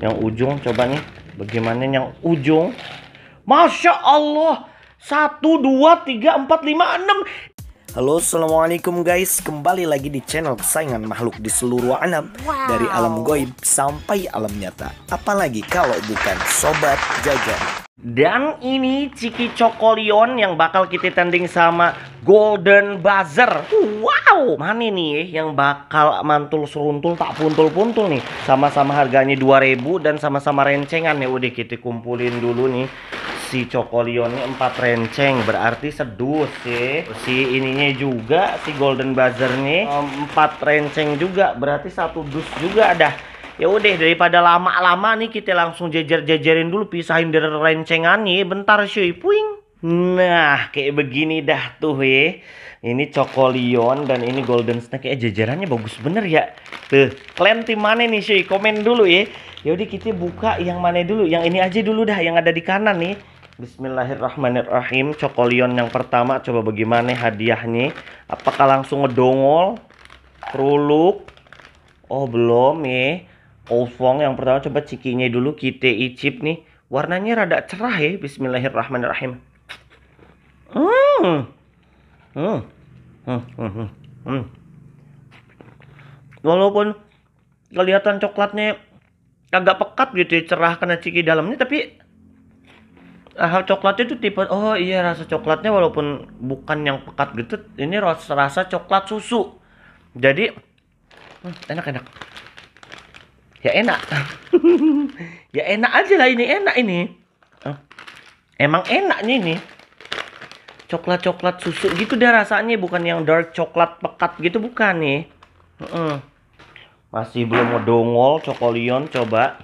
yang ujung coba nih bagaimana yang ujung Masya Allah satu dua tiga empat lima enam Halo Assalamualaikum guys Kembali lagi di channel kesayangan makhluk di seluruh alam wow. Dari alam goib sampai alam nyata Apalagi kalau bukan Sobat Jajan Dan ini Ciki Cokolion yang bakal kita tanding sama Golden Buzzer Wow Mana nih eh, yang bakal mantul seruntul tak puntul-puntul nih Sama-sama harganya 2000 dan sama-sama rencengan ya Udah kita kumpulin dulu nih si cokolionnya empat renceng berarti sedus sih si ininya juga si golden buzzer nih empat renceng juga berarti satu dus juga ada ya udah daripada lama-lama nih kita langsung jejer-jejerin dulu pisahin dari nih bentar cuy puing Nah, kayak begini dah tuh ya. Ini cokolion dan ini golden Snake ya eh, jajarannya bagus bener ya. Tuh, kalian tim mana nih cuy? Komen dulu ya. Yaudah kita buka yang mana dulu. Yang ini aja dulu dah yang ada di kanan nih. Bismillahirrahmanirrahim. Cokolion yang pertama coba bagaimana hadiahnya? Apakah langsung ngedongol? Keruluk? Oh, belum ya. Ofong yang pertama coba cikinya dulu kita icip nih. Warnanya rada cerah ya. Bismillahirrahmanirrahim. Hmm. hmm. Hmm. Hmm. Hmm. hmm. Walaupun kelihatan coklatnya agak pekat gitu ya, cerah karena ciki dalamnya tapi Eh, hal coklatnya itu tipe oh iya rasa coklatnya walaupun bukan yang pekat gitu ini rasa rasa coklat susu jadi hmm, enak enak ya enak ya enak aja lah ini enak ini eh, emang enaknya ini coklat coklat susu gitu deh rasanya bukan yang dark coklat pekat gitu bukan nih masih belum mau dongol cokolion coba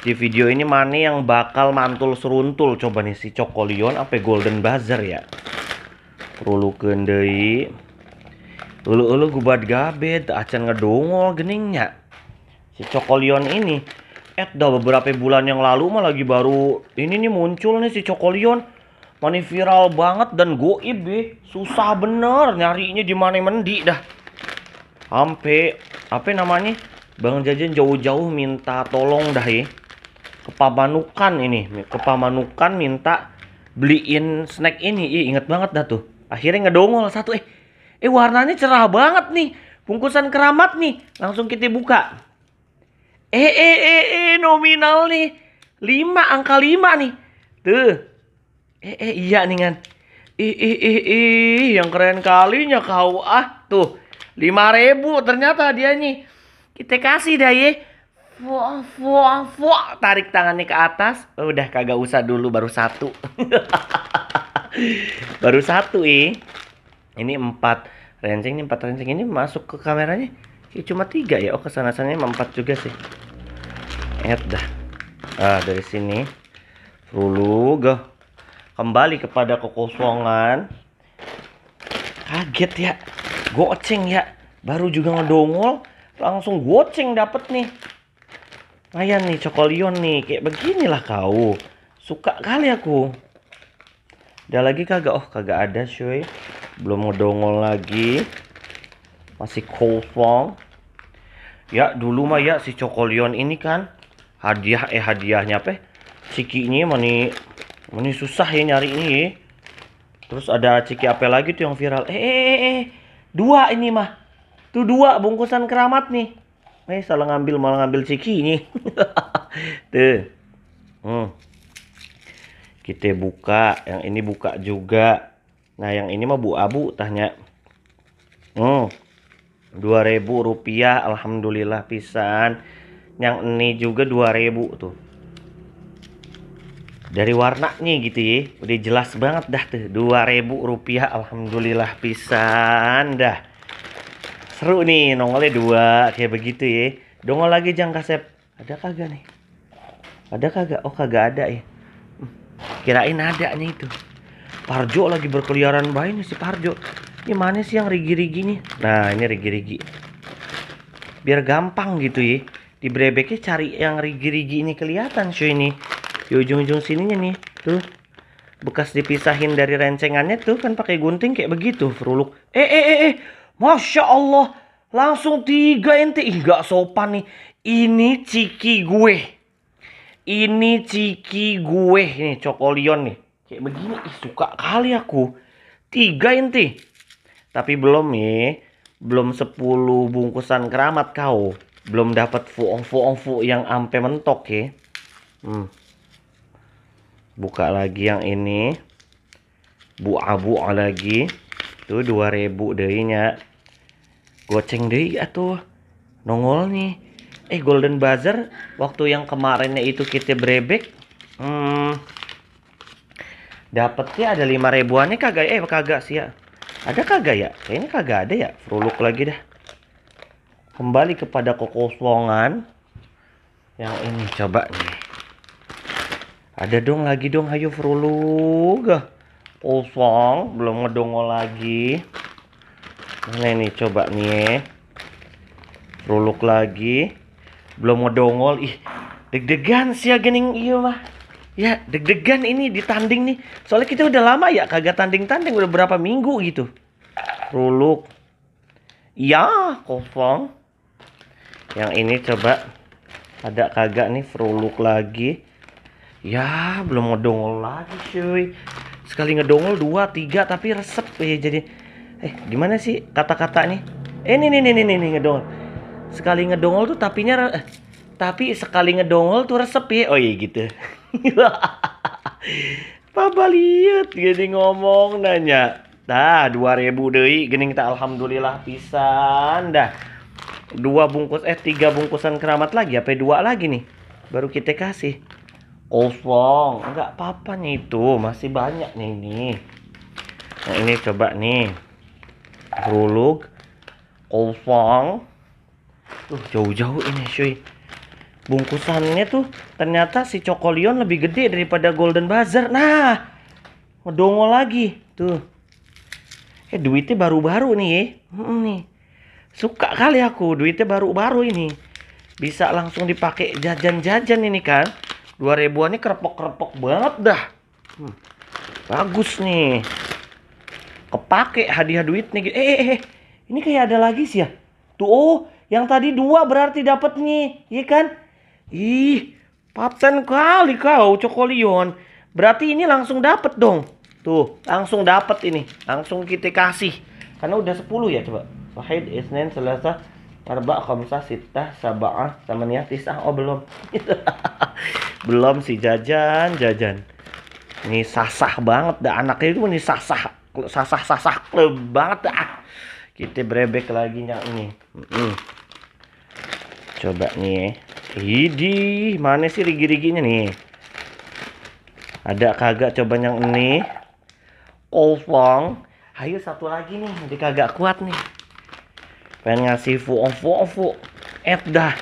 di video ini mana yang bakal mantul seruntul coba nih si Cokolion apa Golden Buzzer ya. Perlu kendai. Ulu-ulu gubat gabet, acan ngedongol geningnya. Si Cokolion ini, eh dah beberapa bulan yang lalu mah lagi baru ini nih muncul nih si Cokolion. Mani viral banget dan goib eh. Susah bener nyarinya di mana mendi dah. sampai apa namanya? Bang Jajan jauh-jauh minta tolong dah ya. Kepamanukan ini, Kepamanukan minta beliin snack ini. Ih, inget banget dah tuh. Akhirnya ngedongol satu eh eh warnanya cerah banget nih. Bungkusan keramat nih. Langsung kita buka. Eh eh eh, eh nominal nih. lima angka lima nih. Tuh. Eh eh iya nih kan. Ih ih ih ih yang keren kalinya kau ah tuh. lima ribu ternyata dia nih. Kita kasih dah ya Wah, wah, wah, tarik tangannya ke atas. Udah kagak usah dulu, baru satu. baru satu ih. Ini empat rencing, ini empat renceng ini masuk ke kameranya. Cuma tiga ya, oh kesana ini empat juga sih. Eh, dah. Ah, dari sini. lulu go. Kembali kepada kekosongan. Kaget ya. Goceng ya. Baru juga ngedongol. Langsung goceng dapet nih. Ayan nih cokolion nih kayak beginilah kau. Suka kali aku. Udah lagi kagak? Oh, kagak ada, cuy. Belum ngedongol lagi. Masih kosong. Ya, dulu mah ya si cokolion ini kan hadiah eh hadiahnya apa? Ciki ini mani mani susah ya nyari ini. Ya. Terus ada ciki apa lagi tuh yang viral? Eh, eh, eh, eh. eh. dua ini mah. Tuh dua bungkusan keramat nih eh salah ngambil malah ngambil ciki ini, tuh hmm. kita buka yang ini buka juga nah yang ini mah bu abu tanya hmm. 2000 rupiah alhamdulillah pisan yang ini juga 2000 tuh dari warnanya gitu ya udah jelas banget dah tuh 2000 rupiah alhamdulillah pisan dah seru nih nongolnya dua kayak begitu ya dongol lagi jang kasep ada kagak nih ada kagak oh kagak ada ya kirain ada nih itu Parjo lagi berkeliaran bayi nih si Parjo ini mana sih yang rigi-rigi nih nah ini rigi-rigi biar gampang gitu ya di brebeknya cari yang rigi-rigi ini kelihatan cuy ini di ujung-ujung sininya nih tuh bekas dipisahin dari rencengannya tuh kan pakai gunting kayak begitu fruluk eh eh eh eh Masya Allah, langsung tiga ente. Ih, gak sopan nih. Ini ciki gue. Ini ciki gue nih, Cokolion nih. Kayak begini, ih suka kali aku. Tiga ente. Tapi belum nih, belum sepuluh bungkusan keramat kau. Belum dapat fuong-fuong-fu yang ampe mentok ya. Hmm. Buka lagi yang ini. Bu abu lagi. tuh dua ribu nya goceng deh atau nongol nih eh golden buzzer waktu yang kemarinnya itu kita brebek hmm, dapetnya ada lima ribuannya kagak eh kagak sih ya ada kagak ya kayaknya kagak ada ya fruluk lagi dah kembali kepada kokoslongan yang ini coba nih ada dong lagi dong hayo fruluk kosong belum ngedongol lagi mana ini coba nih ya. ruluk lagi belum mau dongol ih deg-degan sih ya gening iya mah ya deg-degan ini ditanding nih soalnya kita udah lama ya kagak tanding-tanding udah berapa minggu gitu ruluk ya kofong yang ini coba ada kagak nih ruluk lagi ya belum mau dongol lagi cuy sekali ngedongol dua tiga tapi resep ya jadi eh gimana sih kata-kata nih eh ini ini ini nih nih ngedongol sekali ngedongol tuh tapinya eh, tapi sekali ngedongol tuh resep ya oh iya gitu Papa lihat gini ngomong nanya Nah, 2000 deh gini kita alhamdulillah pisan dah. Dua bungkus eh tiga bungkusan keramat lagi apa dua lagi nih. Baru kita kasih. Kosong, enggak apa-apa nih itu, masih banyak nih ini. Nah, ini coba nih. Ruluk Kofang, tuh jauh-jauh ini cuy bungkusannya tuh ternyata si cokolion lebih gede daripada golden buzzer nah Ngedongol lagi tuh eh duitnya baru-baru nih ya hmm, nih suka kali aku duitnya baru-baru ini bisa langsung dipakai jajan-jajan ini kan dua ribuannya kerepok-kerepok banget dah hmm, bagus nih kepake hadiah duit nih Eh, eh, eh, ini kayak ada lagi sih ya. Tuh, oh, yang tadi dua berarti dapat nih, iya kan? Ih, paten kali kau Cokolion. Berarti ini langsung dapat dong. Tuh, langsung dapat ini. Langsung kita kasih. Karena udah 10 ya coba. Wahid, Isnin, Selasa, Arba, Khamsa, Sittah, Sabah, Tamaniyah, Tisah. Oh, belum. belum si jajan, jajan. Ini sasah banget dah anaknya itu ini sasah sasah sasah klub banget ah kita brebek lagi nyak ini. hmm. coba nih hidi eh. mana sih rigi-riginya nih ada kagak coba yang ini Kolfong ayo satu lagi nih jadi kagak kuat nih pengen ngasih fu oh, fu, oh, fu, et dah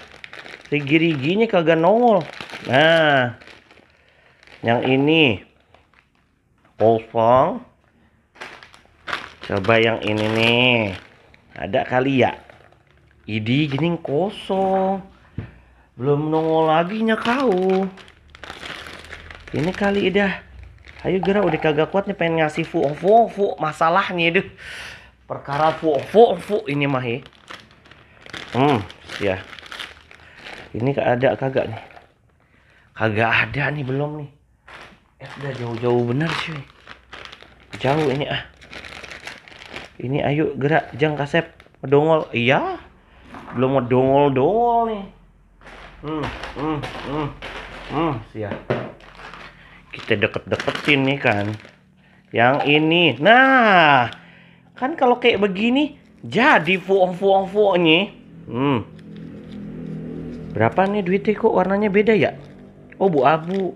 rigi-riginya kagak nongol nah yang ini Kolfong Coba yang ini nih. Ada kali ya. Idi gini kosong. Belum nongol lagi nya kau. Ini kali dah. Ayo gerak udah kagak kuat nih pengen ngasih fu fu fu nih deh. Perkara fu fu fu ini mah ya. Hmm, ya. Ini ada kagak nih? Kagak ada nih belum nih. Eh udah jauh-jauh bener sih. Jauh ini ah ini ayo gerak jang kasep dongol iya belum mau dongol dongol nih hmm hmm hmm hmm siap kita deket-deketin nih kan yang ini nah kan kalau kayak begini jadi fuong fuong fuong nih hmm berapa nih duitnya kok warnanya beda ya oh bu abu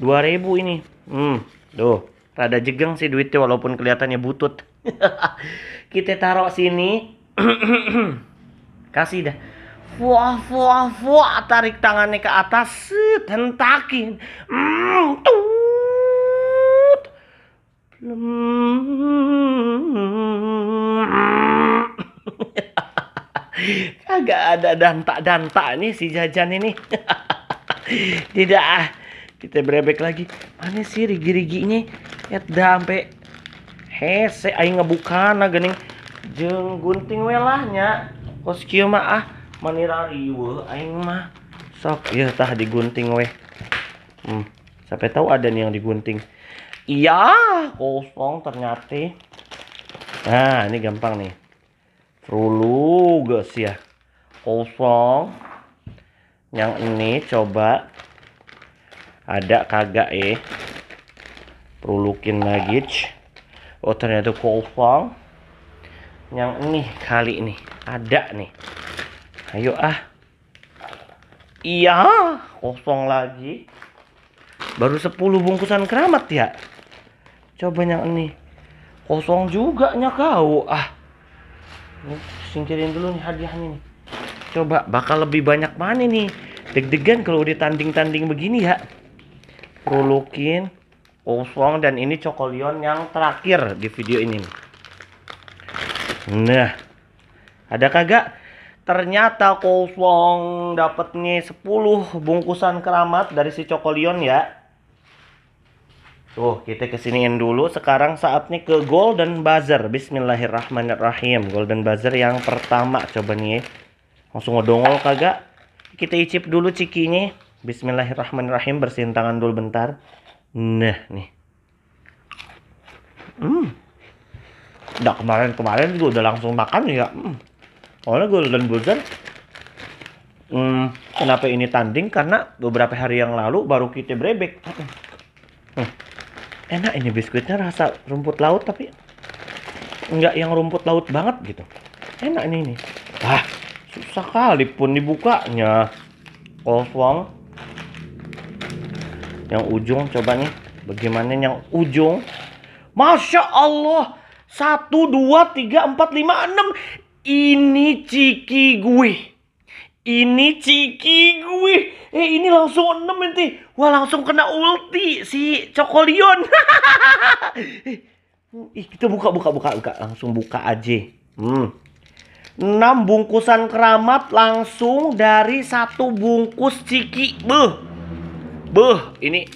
2000 ini hmm tuh rada jegeng sih duitnya walaupun kelihatannya butut kita taruh sini kasih dah fuah fuah fuah tarik tangannya ke atas tentakin mm, tut agak ada danta danta nih si jajan ini tidak ah. kita berebek lagi mana sih rigi riginya ya udah sampai hese aing ngebukana geuning jeung gunting welahnya kos kieu mah ah manirariwe aing mah sok ieu tah digunting weh hmm sampai tahu ada nih yang digunting iya kosong ternyata nah ini gampang nih Rulu guys ya kosong yang ini coba ada kagak eh Perlukin lagi oh ternyata kopang yang ini kali ini ada nih ayo ah iya kosong lagi baru 10 bungkusan keramat ya coba yang ini kosong juga nya kau ah singkirin dulu nih hadiahnya nih coba bakal lebih banyak mana nih deg-degan kalau udah tanding-tanding begini ya rulukin Ouswong dan ini Cokolion yang terakhir di video ini. Nah, ada kagak? Ternyata dapat dapatnya 10 bungkusan keramat dari si Cokolion ya. Tuh, kita kesiniin dulu. Sekarang saatnya ke Golden Buzzer. Bismillahirrahmanirrahim. Golden Buzzer yang pertama coba nih. Langsung ngedongol kagak? Kita icip dulu cikinya. Bismillahirrahmanirrahim. Bersihin tangan dulu bentar. Nah nih. Hmm. Udah kemarin-kemarin gue udah langsung makan ya. Hmm. Soalnya Golden buzzer. hmm, kenapa ini tanding karena beberapa hari yang lalu baru kita brebek. Hmm. hmm. Enak ini biskuitnya rasa rumput laut tapi nggak yang rumput laut banget gitu. Enak ini ini. Wah, susah kali pun dibukanya. Kosong yang ujung coba nih bagaimana yang ujung Masya Allah satu dua tiga empat lima enam ini ciki gue ini ciki gue eh ini langsung enam nanti wah langsung kena ulti si Cokolion eh, Ih, kita buka buka buka buka langsung buka aja hmm 6 bungkusan keramat langsung dari satu bungkus ciki. Beuh. Beuh, ini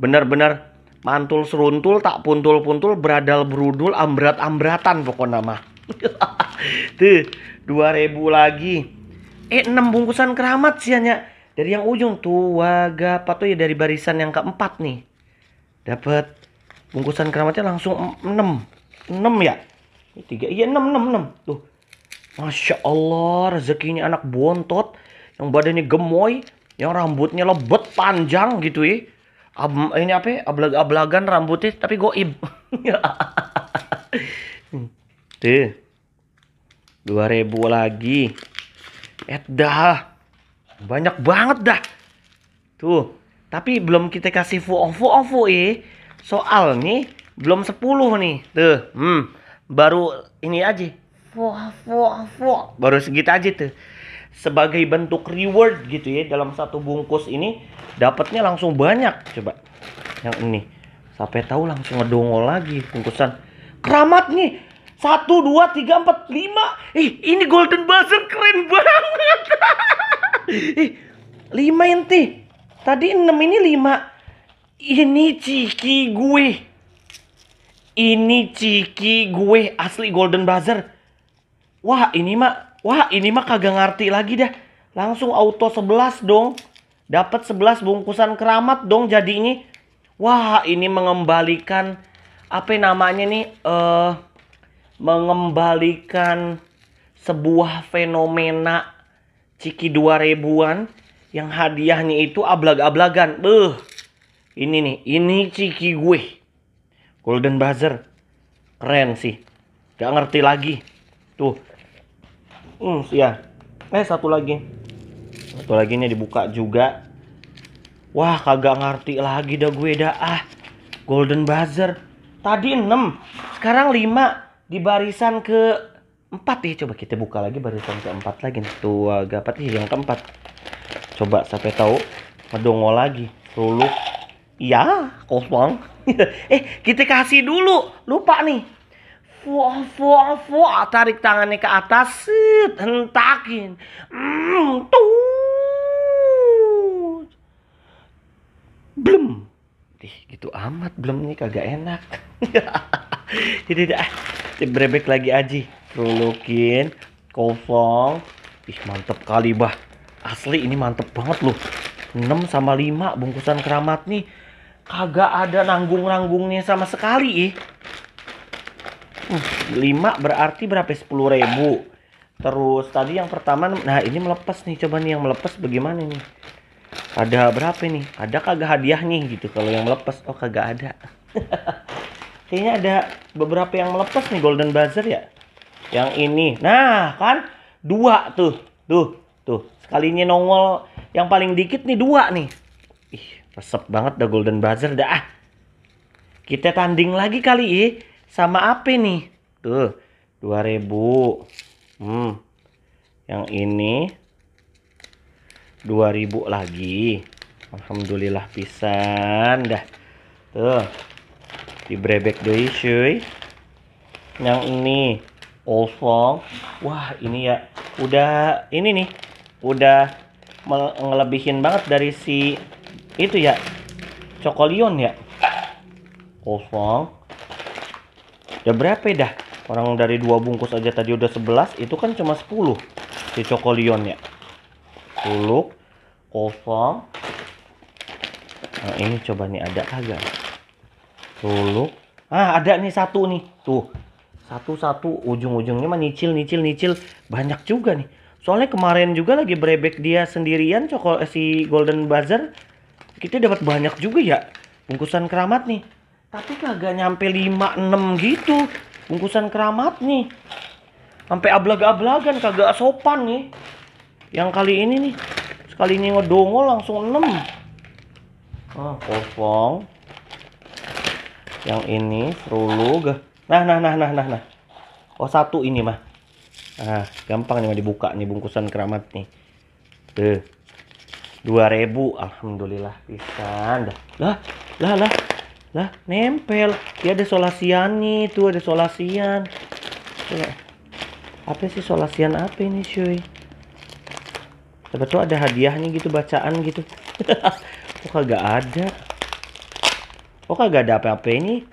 benar-benar mantul seruntul tak puntul-puntul beradal berudul ambrat-ambratan pokok nama. Tuh, 2000 lagi. Eh, 6 bungkusan keramat sianya. Dari yang ujung tua gapa tuh oh, ya dari barisan yang keempat nih. Dapat bungkusan keramatnya langsung 6. 6 ya? 3. Eh, iya 6 6 6. Tuh. Masya Allah rezekinya anak bontot yang badannya gemoy yang rambutnya lebet panjang gitu ya. Ab, ini apa ya? Ablag-ablagan rambutnya tapi goib. Ya. Tuh. 2000 lagi. Edah. Eh, Banyak banget dah. Tuh. Tapi belum kita kasih vo ofu eh. Soal nih belum 10 nih. Tuh. Hmm. Baru ini aja. vo ofu Baru segitu aja tuh sebagai bentuk reward gitu ya dalam satu bungkus ini dapatnya langsung banyak coba yang ini sampai tahu langsung ngedongol lagi bungkusan keramat nih satu dua tiga empat lima ih ini golden buzzer keren banget ih lima inti tadi enam ini lima ini ciki gue ini ciki gue asli golden buzzer wah ini mah Wah, ini mah kagak ngerti lagi dah. Langsung auto 11 dong. Dapat 11 bungkusan keramat dong Jadi ini, Wah, ini mengembalikan apa namanya nih uh, mengembalikan sebuah fenomena Ciki 2000-an yang hadiahnya itu ablag-ablagan. Beuh. Ini nih, ini Ciki gue. Golden buzzer. Keren sih. Gak ngerti lagi. Tuh, Hmm, ya. Eh satu lagi. Satu lagi ini dibuka juga. Wah, kagak ngerti lagi dah gue dah ah. Golden buzzer. Tadi 6, sekarang 5 di barisan ke 4 ya. Coba kita buka lagi barisan keempat lagi. Tuh, agak apa yang keempat. Coba sampai tahu medongo lagi. Ruluh. Iya, kosong. eh, kita kasih dulu. Lupa nih. Wah, wah, wah, tarik tangannya ke atas sit hentakin mm, tuh belum ih gitu amat belum nih kagak enak jadi dah brebek lagi aji rulukin kofong, ih mantep kali bah asli ini mantep banget loh 6 sama 5 bungkusan keramat nih kagak ada nanggung-nanggungnya sama sekali ih eh. 5 berarti berapa? 10 ribu. Terus tadi yang pertama, nah ini melepas nih. Coba nih yang melepas bagaimana nih? Ada berapa nih? Ada kagak hadiah nih gitu kalau yang melepas? Oh kagak ada. Kayaknya ada beberapa yang melepas nih Golden Buzzer ya. Yang ini. Nah kan dua tuh. Tuh. Tuh. Sekalinya nongol yang paling dikit nih dua nih. Ih resep banget dah Golden Buzzer dah. Ah. Kita tanding lagi kali ya sama apa nih? Tuh, 2000. Hmm. Yang ini 2000 lagi. Alhamdulillah pisan dah. Tuh. di brebek deui cuy. Yang ini osong. Wah, ini ya udah ini nih. Udah ngelebihin banget dari si itu ya. Cokolion ya. Kosong ya berapa dah orang dari dua bungkus aja tadi udah 11 itu kan cuma 10 si cokolionnya 10 kosong nah ini coba nih ada kagak, sepuluh ah ada nih satu nih tuh satu-satu ujung-ujungnya mah nicil nicil nicil banyak juga nih soalnya kemarin juga lagi berebek dia sendirian cokol eh, si golden buzzer kita dapat banyak juga ya bungkusan keramat nih tapi kagak nyampe 5 6 gitu bungkusan keramat nih sampai ablag-ablagan kagak sopan nih yang kali ini nih sekali ini ngedongol langsung 6 oh ah, kosong yang ini serulu nah nah nah nah nah nah oh satu ini mah nah gampang nih mah dibuka nih bungkusan keramat nih tuh eh, 2000 alhamdulillah pisan dah lah lah lah lah, nempel. Ya ada solasian nih, tuh ada solasian. ya. Apa sih solasian apa ini, cuy? Coba tuh ada hadiahnya gitu, bacaan gitu. Kok kagak ada? Kok kagak ada apa-apa ini?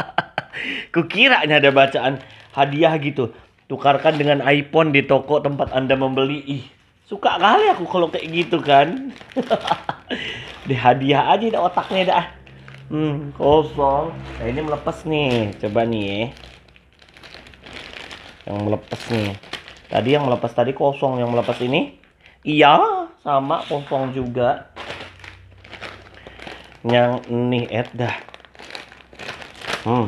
Kukira ini ada bacaan hadiah gitu. Tukarkan dengan iPhone di toko tempat Anda membeli. Ih, suka kali aku kalau kayak gitu kan. deh hadiah aja dah otaknya dah. Hmm, kosong. Nah, ini melepas nih. Coba nih ya. Yang melepas nih. Tadi yang melepas tadi kosong, yang melepas ini iya sama kosong juga. Yang ini edah. Hmm.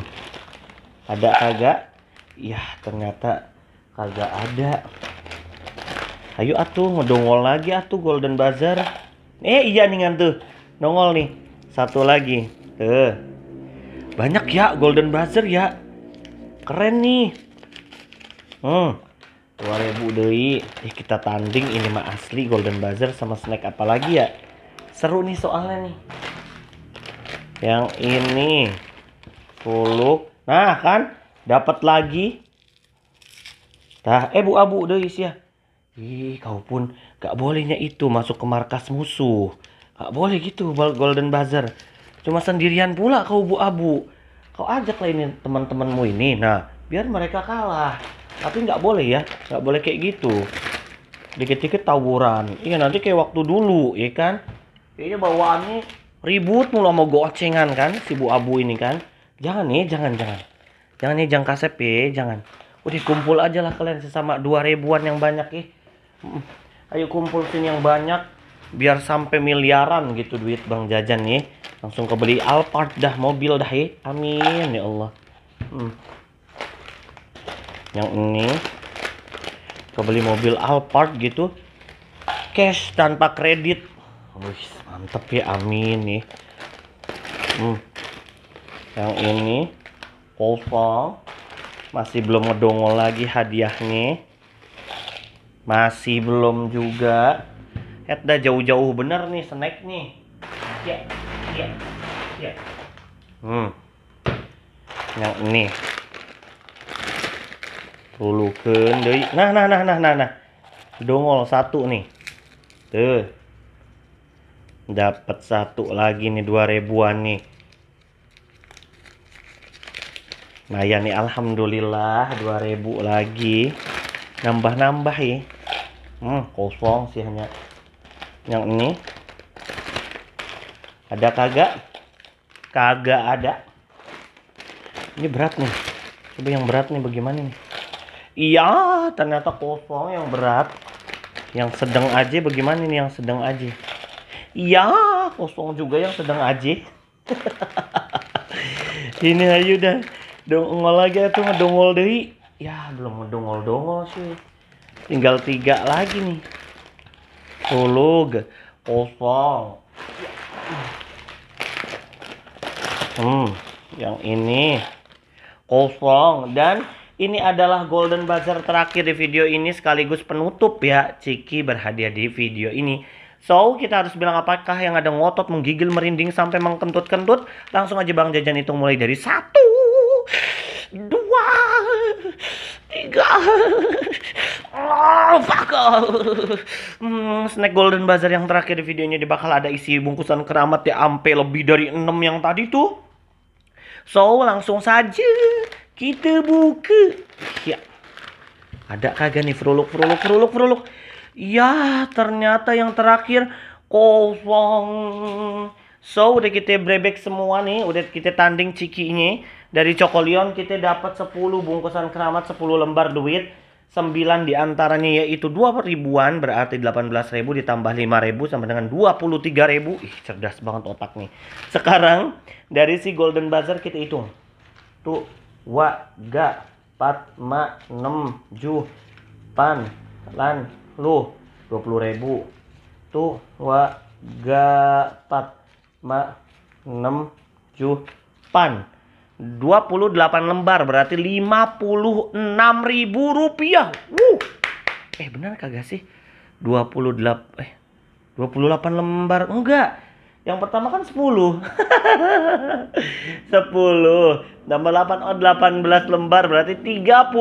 Ada kagak? iya ternyata kagak ada. Ayo atuh ngedongol lagi atuh Golden Bazar. Eh iya nih ngantuh. Nongol nih. Satu lagi eh banyak ya golden buzzer ya keren nih hmm 2000 doi. eh, kita tanding ini mah asli golden buzzer sama snack apalagi ya seru nih soalnya nih yang ini puluk nah kan dapat lagi Nah, eh bu abu sih ya ih kau pun gak bolehnya itu masuk ke markas musuh gak boleh gitu golden buzzer cuma sendirian pula kau bu abu kau ajak lah ini teman-temanmu ini nah biar mereka kalah tapi nggak boleh ya nggak boleh kayak gitu dikit-dikit tawuran iya nanti kayak waktu dulu ya kan ini bawaannya ribut mulu mau gocengan kan si bu abu ini kan jangan nih ya, jangan jangan jangan nih ya, jangan kasep ya jangan udah kumpul aja lah kalian sesama dua ribuan yang banyak ih ya. ayo kumpul sini yang banyak biar sampai miliaran gitu duit bang jajan nih ya. langsung kebeli Alphard dah mobil dah ya amin ya Allah hmm. yang ini kebeli mobil Alphard gitu cash tanpa kredit Wih, mantep ya amin nih ya. hmm. yang ini Volvo masih belum ngedongol lagi hadiahnya masih belum juga Eh, dah jauh-jauh bener nih snack nih ya ya ya hmm yang ini tulukeun deui nah nah nah nah nah nah dongol satu nih tuh dapat satu lagi nih dua ribuan nih nah ya nih alhamdulillah dua ribu lagi nambah-nambah ya hmm kosong sih hanya yang ini ada kagak kagak ada ini berat nih coba yang berat nih bagaimana nih iya ternyata kosong yang berat yang sedang aja bagaimana nih yang sedang aja iya kosong juga yang sedang aja ini ayu dah dongol lagi tuh ngedongol deh ya belum ngedongol-dongol sih tinggal tiga lagi nih Ulug. Kosong. Hmm, yang ini kosong dan ini adalah golden buzzer terakhir di video ini sekaligus penutup ya Ciki berhadiah di video ini. So, kita harus bilang apakah yang ada ngotot menggigil merinding sampai mengkentut-kentut? Langsung aja Bang Jajan itu mulai dari satu, dua, tiga, Oh, fuck hmm, Snack Golden Bazar yang terakhir di videonya dia bakal ada isi bungkusan keramat ya ampe lebih dari 6 yang tadi tuh. So, langsung saja kita buka. Ya. Ada kagak nih fruluk fruluk fruluk fruluk. Ya, ternyata yang terakhir kosong. So, udah kita brebek semua nih, udah kita tanding cikinya. Dari Cokolion kita dapat 10 bungkusan keramat, 10 lembar duit. 9 diantaranya yaitu 2 ribuan berarti 18 ribu ditambah 5 ribu sama dengan 23 ribu ih cerdas banget otak nih sekarang dari si golden buzzer kita hitung tuh wa ga pat ma nem ju pan lan lu 20 ribu tuh wa ga pat ma nem ju pan 28 lembar berarti 56.000 rupiah. Wuh. Eh benar kagak sih? 28 eh 28 lembar. Enggak. Yang pertama kan 10. 10 tambah 8 oh 18 lembar berarti 36.000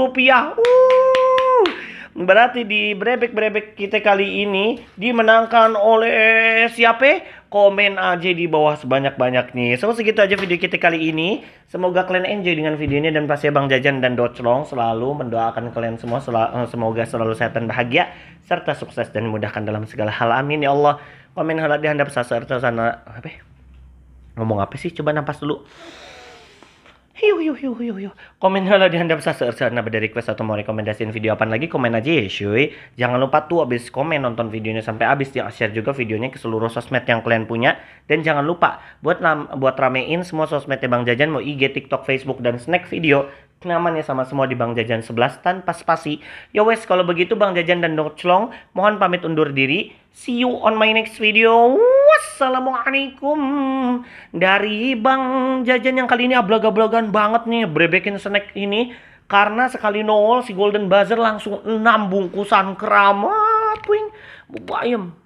rupiah. Wuh. Berarti di brebek-brebek kita kali ini dimenangkan oleh siapa? Komen aja di bawah sebanyak-banyaknya. So segitu aja video kita kali ini. Semoga kalian enjoy dengan video ini dan pasti ya Bang Jajan dan Doclong selalu mendoakan kalian semua sel eh, semoga selalu sehat dan bahagia serta sukses dan mudahkan dalam segala hal. Amin ya Allah. Komen halal dihandap sasar sana apa? Ya? Ngomong apa sih? Coba napas dulu hiu hiu hiu hiu hiu komen kalau di anda bisa search anda request atau mau rekomendasiin video apa lagi komen aja ya cuy jangan lupa tuh abis komen nonton videonya sampai abis ya share juga videonya ke seluruh sosmed yang kalian punya dan jangan lupa buat buat ramein semua sosmednya bang jajan mau IG TikTok Facebook dan snack video nyaman ya, sama semua di Bang Jajan 11 tanpa spasi. Yo ya wes kalau begitu Bang Jajan dan dok Clong mohon pamit undur diri. See you on my next video. Wassalamualaikum dari Bang Jajan yang kali ini ablag-ablagan banget nih brebekin snack ini karena sekali nol si Golden Buzzer langsung enam bungkusan keramat wing Bayam.